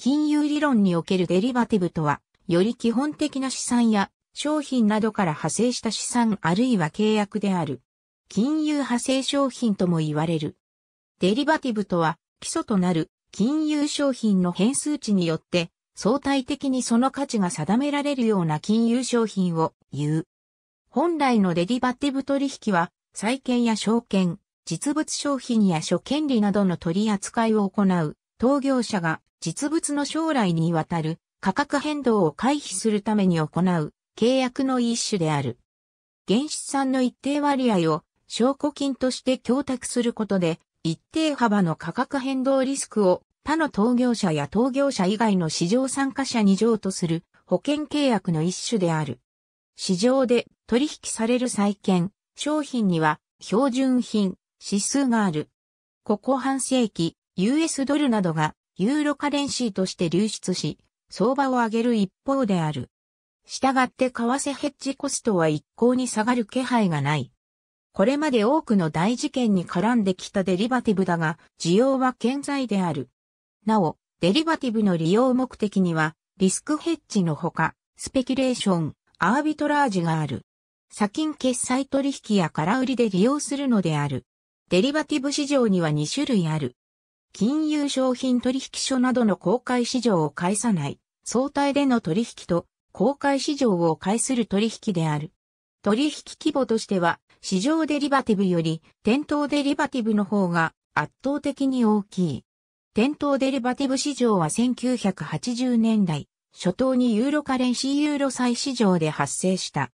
金融理論におけるデリバティブとは、より基本的な資産や商品などから派生した資産あるいは契約である。金融派生商品とも言われる。デリバティブとは、基礎となる金融商品の変数値によって、相対的にその価値が定められるような金融商品を言う。本来のデリバティブ取引は、債券や証券、実物商品や諸権利などの取り扱いを行う、当業者が実物の将来にわたる価格変動を回避するために行う契約の一種である。原資産の一定割合を証拠金として供託することで、一定幅の価格変動リスクを他の投業者や投業者以外の市場参加者に譲渡する保険契約の一種である。市場で取引される債券、商品には標準品、指数がある。ここ半世紀、US ドルなどがユーロカレンシーとして流出し、相場を上げる一方である。したがって為替ヘッジコストは一向に下がる気配がない。これまで多くの大事件に絡んできたデリバティブだが、需要は健在である。なお、デリバティブの利用目的には、リスクヘッジのほか、スペキュレーション、アービトラージがある。砂金決済取引や空売りで利用するのである。デリバティブ市場には2種類ある。金融商品取引所などの公開市場を介さない、相対での取引と公開市場を介する取引である。取引規模としては、市場デリバティブより店頭デリバティブの方が圧倒的に大きい。店頭デリバティブ市場は1980年代、初頭にユーロカレンシーユーロ債市場で発生した。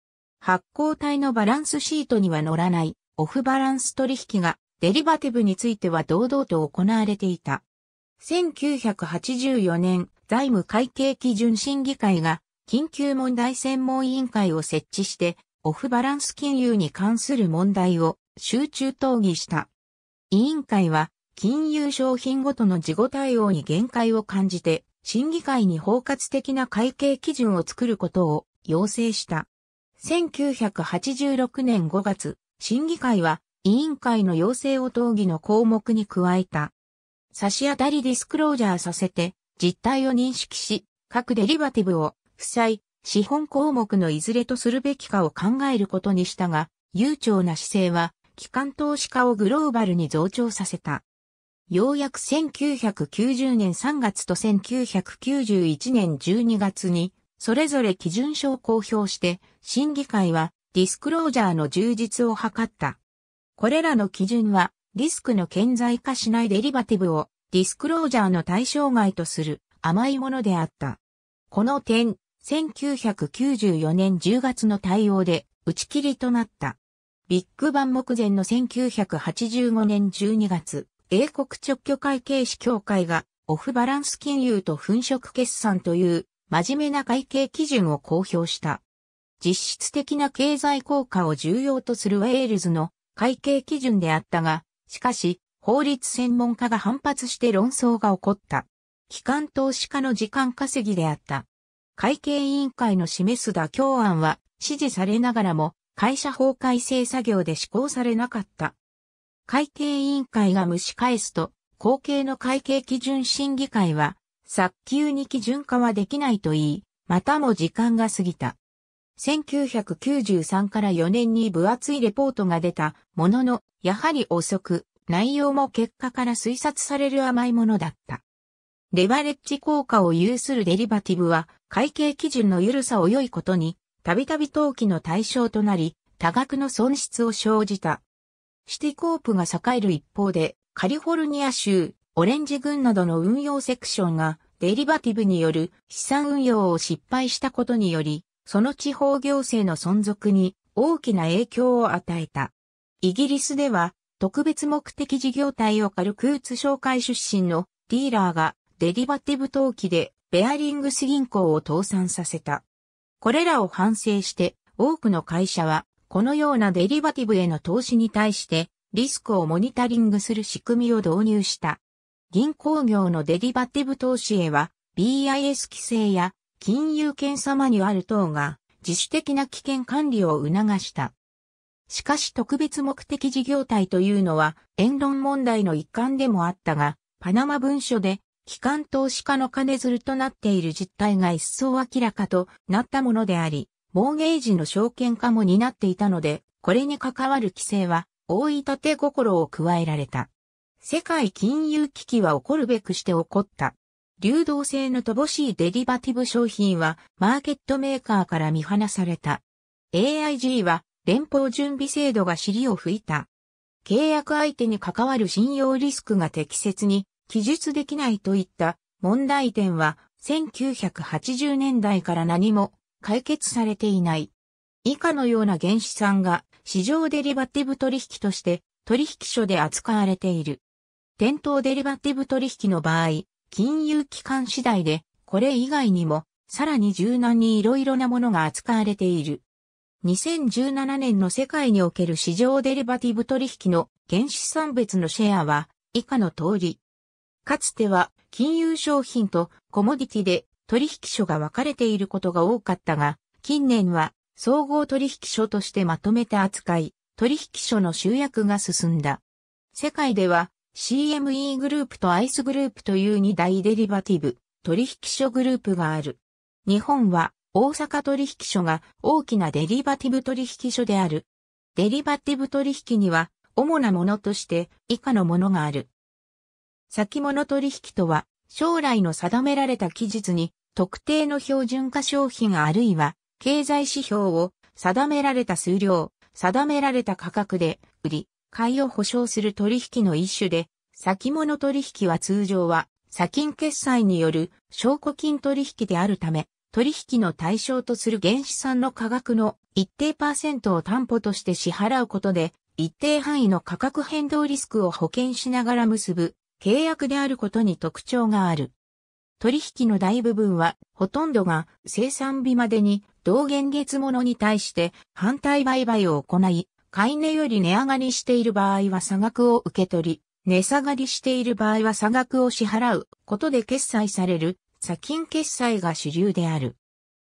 発行体のバランスシートには乗らないオフバランス取引がデリバティブについては堂々と行われていた。1984年、財務会計基準審議会が緊急問題専門委員会を設置して、オフバランス金融に関する問題を集中討議した。委員会は、金融商品ごとの事後対応に限界を感じて、審議会に包括的な会計基準を作ることを要請した。1986年5月、審議会は委員会の要請を討議の項目に加えた。差し当たりディスクロージャーさせて、実態を認識し、各デリバティブを、負債、資本項目のいずれとするべきかを考えることにしたが、悠長な姿勢は、機関投資家をグローバルに増長させた。ようやく1990年3月と1991年12月に、それぞれ基準書を公表して、審議会はディスクロージャーの充実を図った。これらの基準は、リスクの顕在化しないデリバティブをディスクロージャーの対象外とする甘いものであった。この点、1994年10月の対応で打ち切りとなった。ビッグバン目前の1985年12月、英国直居会計士協会がオフバランス金融と粉飾決算という真面目な会計基準を公表した。実質的な経済効果を重要とするウェールズの会計基準であったが、しかし、法律専門家が反発して論争が起こった。機関投資家の時間稼ぎであった。会計委員会の示す妥協案は支持されながらも会社法改正作業で施行されなかった。会計委員会が蒸し返すと、後継の会計基準審議会は、早急に基準化はできないと言い、またも時間が過ぎた。1993から4年に分厚いレポートが出たものの、やはり遅く、内容も結果から推察される甘いものだった。レバレッジ効果を有するデリバティブは、会計基準の緩さを良いことに、たびたび投機の対象となり、多額の損失を生じた。シティコープが栄える一方で、カリフォルニア州、オレンジ郡などの運用セクションが、デリバティブによる資産運用を失敗したことにより、その地方行政の存続に大きな影響を与えた。イギリスでは、特別目的事業体を軽く打つ紹介出身のディーラーがデリバティブ投機でベアリングス銀行を倒産させた。これらを反省して多くの会社はこのようなデリバティブへの投資に対してリスクをモニタリングする仕組みを導入した。銀行業のデリバティブ投資へは BIS 規制や金融検査マニュアル等が自主的な危険管理を促した。しかし特別目的事業体というのは言論問題の一環でもあったが、パナマ文書で機関投資家の金づるとなっている実態が一層明らかとなったものであり、モーゲージの証券化も担っていたので、これに関わる規制は大いたて心を加えられた。世界金融危機は起こるべくして起こった。流動性の乏しいデリバティブ商品はマーケットメーカーから見放された。AIG は連邦準備制度が尻を吹いた。契約相手に関わる信用リスクが適切に記述できないといった問題点は1980年代から何も解決されていない。以下のような原資産が市場デリバティブ取引として取引所で扱われている。店頭デリバティブ取引の場合、金融機関次第で、これ以外にも、さらに柔軟に色々なものが扱われている。2017年の世界における市場デリバティブ取引の原資産別のシェアは以下の通り。かつては金融商品とコモディティで取引所が分かれていることが多かったが、近年は総合取引所としてまとめて扱い、取引所の集約が進んだ。世界では CME グループとアイスグループという2大デリバティブ取引所グループがある。日本は大阪取引所が大きなデリバティブ取引所である。デリバティブ取引には主なものとして以下のものがある。先物取引とは将来の定められた期日に特定の標準化商品あるいは経済指標を定められた数量、定められた価格で売り、買いを保証する取引の一種で、先物取引は通常は、先金決済による証拠金取引であるため、取引の対象とする原資産の価格の一定パーセントを担保として支払うことで、一定範囲の価格変動リスクを保険しながら結ぶ契約であることに特徴がある。取引の大部分は、ほとんどが生産日までに同現月物に対して反対売買を行い、買い値より値上がりしている場合は差額を受け取り、値下がりしている場合は差額を支払うことで決済される、差金決済が主流である。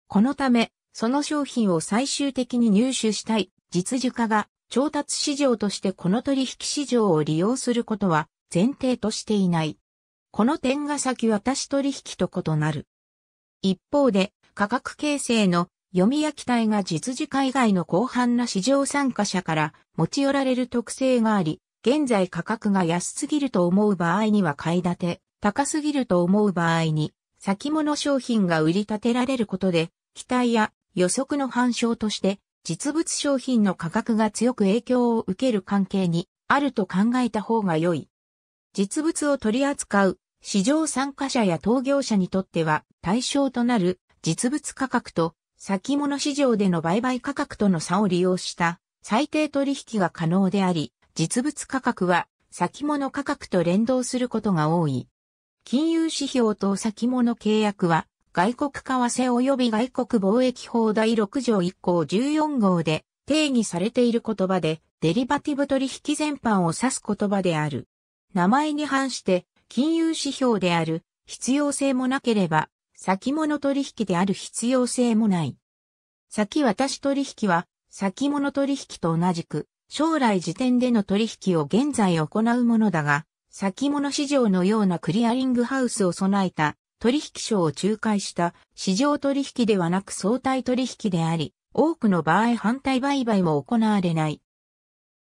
このため、その商品を最終的に入手したい実需家が調達市場としてこの取引市場を利用することは前提としていない。この点が先渡し取引と異なる。一方で価格形成の読み焼き体が実時海外の広範な市場参加者から持ち寄られる特性があり、現在価格が安すぎると思う場合には買い立て、高すぎると思う場合に、先物商品が売り立てられることで、期待や予測の反証として、実物商品の価格が強く影響を受ける関係にあると考えた方が良い。実物を取り扱う市場参加者や投業者にとっては対象となる実物価格と先物市場での売買価格との差を利用した最低取引が可能であり、実物価格は先物価格と連動することが多い。金融指標と先物契約は、外国為替及び外国貿易法第6条1項14号で定義されている言葉で、デリバティブ取引全般を指す言葉である。名前に反して、金融指標である必要性もなければ、先物取引である必要性もない。先渡し取引は、先物取引と同じく、将来時点での取引を現在行うものだが、先物市場のようなクリアリングハウスを備えた取引所を仲介した市場取引ではなく相対取引であり、多くの場合反対売買も行われない。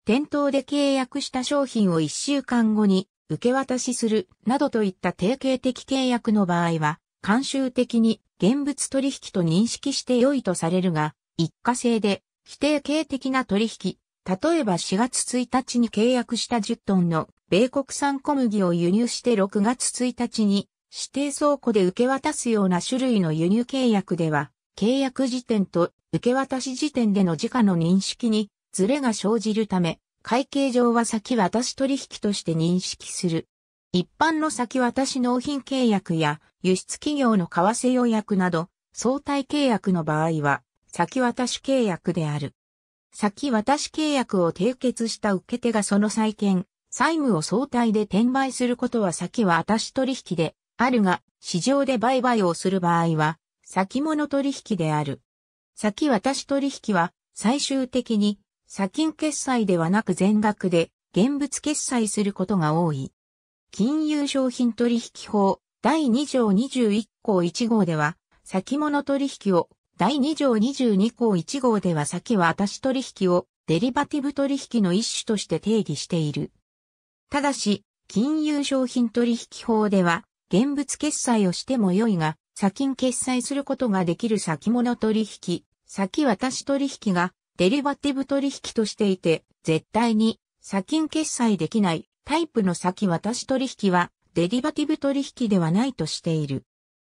店頭で契約した商品を1週間後に受け渡しするなどといった定型的契約の場合は、慣習的に現物取引と認識して良いとされるが、一過性で否定形的な取引、例えば4月1日に契約した10トンの米国産小麦を輸入して6月1日に指定倉庫で受け渡すような種類の輸入契約では、契約時点と受け渡し時点での時価の認識にズレが生じるため、会計上は先渡し取引として認識する。一般の先渡し納品契約や輸出企業の為替予約など相対契約の場合は先渡し契約である。先渡し契約を締結した受け手がその債権、債務を相対で転売することは先渡し取引であるが、市場で売買をする場合は先物取引である。先渡し取引は最終的に先金決済ではなく全額で現物決済することが多い。金融商品取引法第2条21項1号では、先物取引を、第2条22項1号では先は私取引を、デリバティブ取引の一種として定義している。ただし、金融商品取引法では、現物決済をしても良いが、先金決済することができる先物取引、先渡し取引がデリバティブ取引としていて、絶対に先金決済できないタイプの先渡し取引はデリバティブ取引ではないとしている。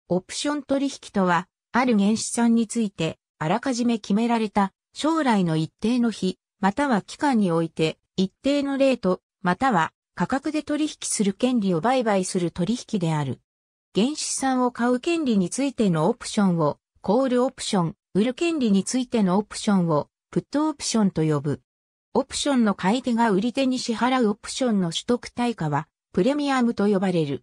オプション取引とは、ある原資産について、あらかじめ決められた将来の一定の日、または期間において、一定のレート、または価格で取引する権利を売買する取引である。原資産を買う権利についてのオプションを、コールオプション、売る権利についてのオプションを、プットオプションと呼ぶ。オプションの買い手が売り手に支払うオプションの取得対価は、プレミアムと呼ばれる。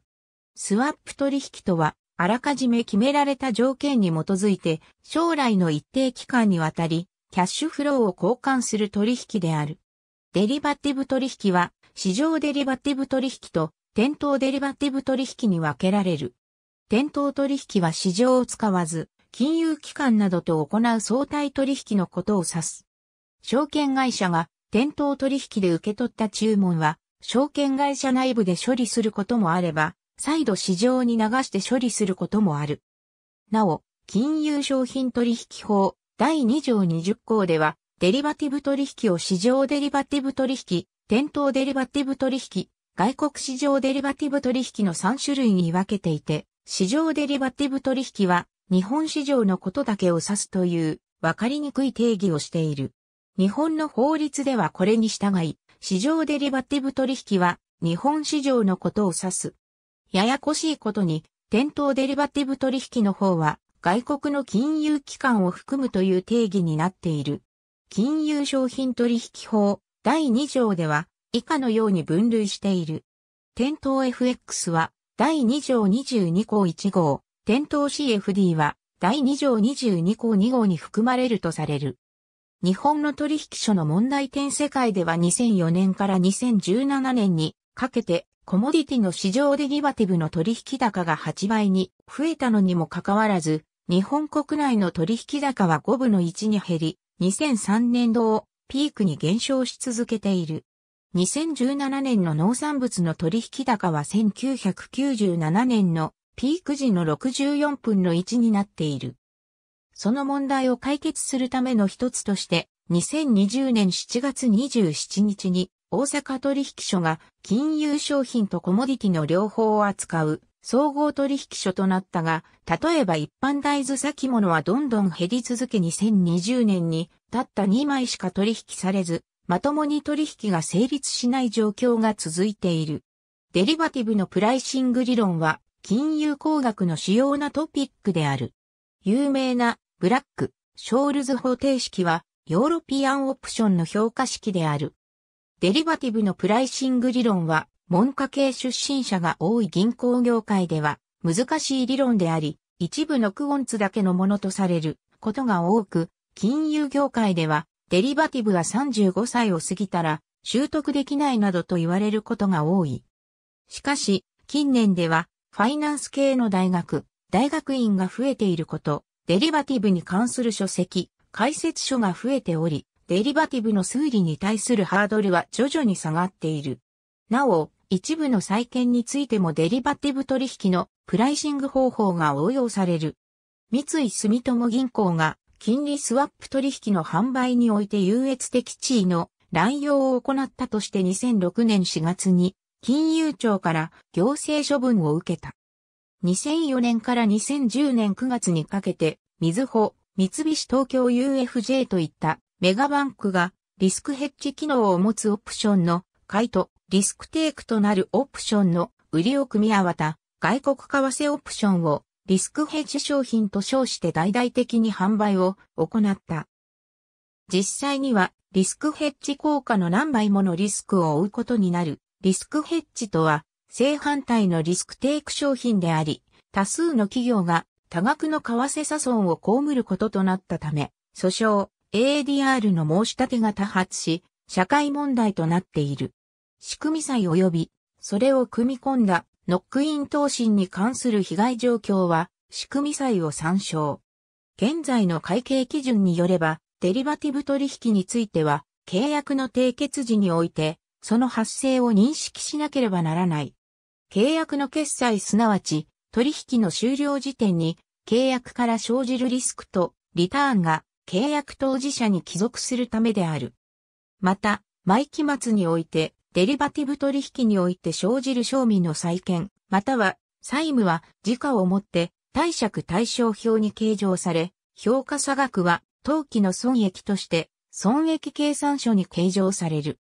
スワップ取引とは、あらかじめ決められた条件に基づいて、将来の一定期間にわたり、キャッシュフローを交換する取引である。デリバティブ取引は、市場デリバティブ取引と、店頭デリバティブ取引に分けられる。店頭取引は市場を使わず、金融機関などと行う相対取引のことを指す。証券会社が店頭取引で受け取った注文は、証券会社内部で処理することもあれば、再度市場に流して処理することもある。なお、金融商品取引法第2条20項では、デリバティブ取引を市場デリバティブ取引、店頭デリバティブ取引、外国市場デリバティブ取引の3種類に分けていて、市場デリバティブ取引は日本市場のことだけを指すというわかりにくい定義をしている。日本の法律ではこれに従い、市場デリバティブ取引は日本市場のことを指す。ややこしいことに、店頭デリバティブ取引の方は外国の金融機関を含むという定義になっている。金融商品取引法第2条では以下のように分類している。店頭 FX は第2条22項1号、店頭 CFD は第2条22項2号に含まれるとされる。日本の取引所の問題点世界では2004年から2017年にかけてコモディティの市場デリバティブの取引高が8倍に増えたのにもかかわらず、日本国内の取引高は5分の1に減り、2003年度をピークに減少し続けている。2017年の農産物の取引高は1997年のピーク時の64分の1になっている。その問題を解決するための一つとして、2020年7月27日に大阪取引所が金融商品とコモディティの両方を扱う総合取引所となったが、例えば一般大豆先物はどんどん減り続け2020年にたった2枚しか取引されず、まともに取引が成立しない状況が続いている。デリバティブのプライシング理論は金融工学の主要なトピックである。有名なブラック、ショールズ方程式は、ヨーロピアンオプションの評価式である。デリバティブのプライシング理論は、文科系出身者が多い銀行業界では、難しい理論であり、一部のクオンツだけのものとされることが多く、金融業界では、デリバティブは35歳を過ぎたら、習得できないなどと言われることが多い。しかし、近年では、ファイナンス系の大学、大学院が増えていること、デリバティブに関する書籍、解説書が増えており、デリバティブの推理に対するハードルは徐々に下がっている。なお、一部の債券についてもデリバティブ取引のプライシング方法が応用される。三井住友銀行が金利スワップ取引の販売において優越的地位の乱用を行ったとして2006年4月に金融庁から行政処分を受けた。2004年から2010年9月にかけて、みずほ、三菱東京 UFJ といったメガバンクがリスクヘッジ機能を持つオプションの買いとリスクテイクとなるオプションの売りを組み合わた外国為替オプションをリスクヘッジ商品と称して大々的に販売を行った。実際にはリスクヘッジ効果の何倍ものリスクを負うことになるリスクヘッジとは正反対のリスクテイク商品であり、多数の企業が多額の為替差損を被ることとなったため、訴訟、AADR の申し立てが多発し、社会問題となっている。仕組み債及び、それを組み込んだノックイン投信に関する被害状況は、仕組み債を参照。現在の会計基準によれば、デリバティブ取引については、契約の締結時において、その発生を認識しなければならない。契約の決済すなわち取引の終了時点に契約から生じるリスクとリターンが契約当事者に帰属するためである。また、毎期末においてデリバティブ取引において生じる賞味の債権、または債務は時価をもって貸借対照表に計上され、評価差額は当期の損益として損益計算書に計上される。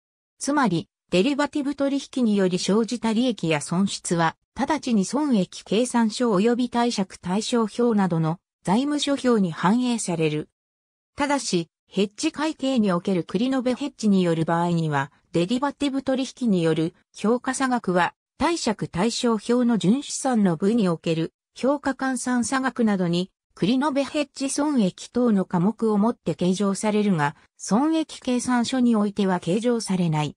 つまり、デリバティブ取引により生じた利益や損失は、直ちに損益計算書及び貸借対照表などの財務諸表に反映される。ただし、ヘッジ会計における繰延ヘッジによる場合には、デリバティブ取引による評価差額は、貸借対照表の純資産の部における評価換算差額などに、繰延ヘッジ損益等の科目をもって計上されるが、損益計算書においては計上されない。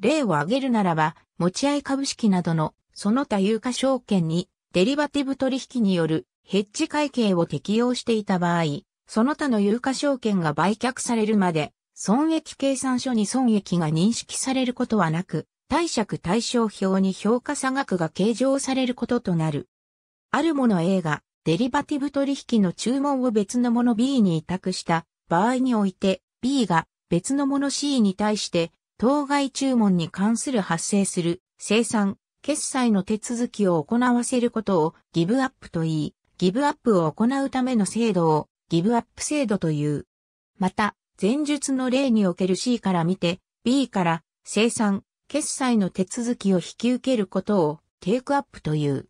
例を挙げるならば、持ち合い株式などのその他有価証券にデリバティブ取引によるヘッジ会計を適用していた場合、その他の有価証券が売却されるまで、損益計算書に損益が認識されることはなく、貸借対照表に評価差額が計上されることとなる。あるもの A がデリバティブ取引の注文を別のもの B に委託した場合において、B が別のもの C に対して当該注文に関する発生する生産、決済の手続きを行わせることをギブアップと言い、ギブアップを行うための制度をギブアップ制度という。また、前述の例における C から見て B から生産、決済の手続きを引き受けることをテイクアップという。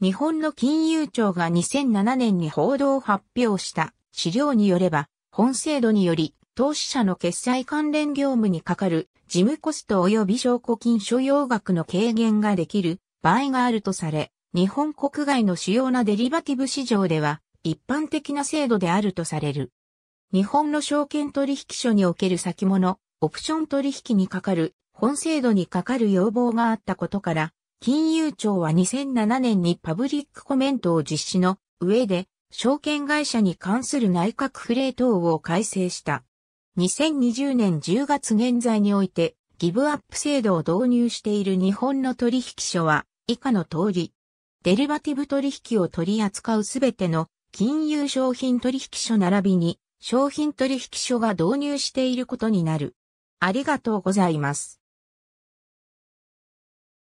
日本の金融庁が2007年に報道を発表した資料によれば、本制度により投資者の決済関連業務にかかる事務コスト及び証拠金所要額の軽減ができる場合があるとされ、日本国外の主要なデリバティブ市場では一般的な制度であるとされる。日本の証券取引所における先物、オプション取引にかかる本制度にかかる要望があったことから、金融庁は2007年にパブリックコメントを実施の上で、証券会社に関する内閣府令等を改正した。2020年10月現在において、ギブアップ制度を導入している日本の取引所は、以下の通り、デリバティブ取引を取り扱うすべての金融商品取引所並びに商品取引所が導入していることになる。ありがとうございます。